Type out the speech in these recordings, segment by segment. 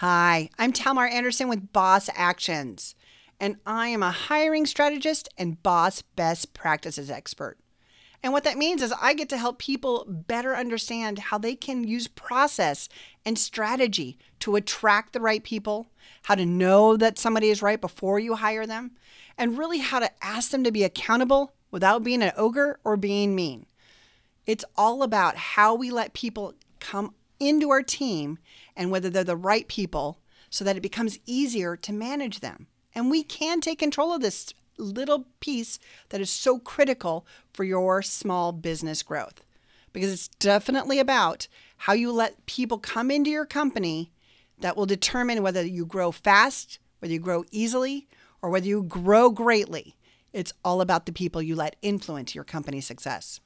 Hi, I'm Talmar Anderson with Boss Actions, and I am a hiring strategist and boss best practices expert. And what that means is I get to help people better understand how they can use process and strategy to attract the right people, how to know that somebody is right before you hire them, and really how to ask them to be accountable without being an ogre or being mean. It's all about how we let people come into our team and whether they're the right people so that it becomes easier to manage them. And we can take control of this little piece that is so critical for your small business growth because it's definitely about how you let people come into your company that will determine whether you grow fast, whether you grow easily, or whether you grow greatly. It's all about the people you let influence your company's success.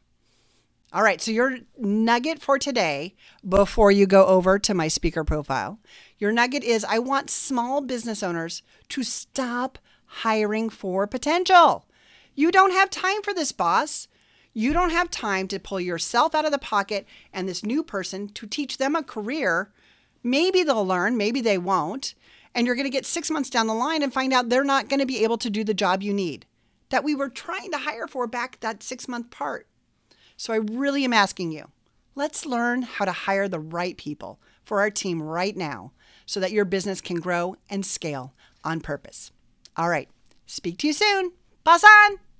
All right, so your nugget for today, before you go over to my speaker profile, your nugget is I want small business owners to stop hiring for potential. You don't have time for this, boss. You don't have time to pull yourself out of the pocket and this new person to teach them a career. Maybe they'll learn, maybe they won't. And you're going to get six months down the line and find out they're not going to be able to do the job you need that we were trying to hire for back that six month part. So I really am asking you let's learn how to hire the right people for our team right now so that your business can grow and scale on purpose. All right, speak to you soon. Pass on.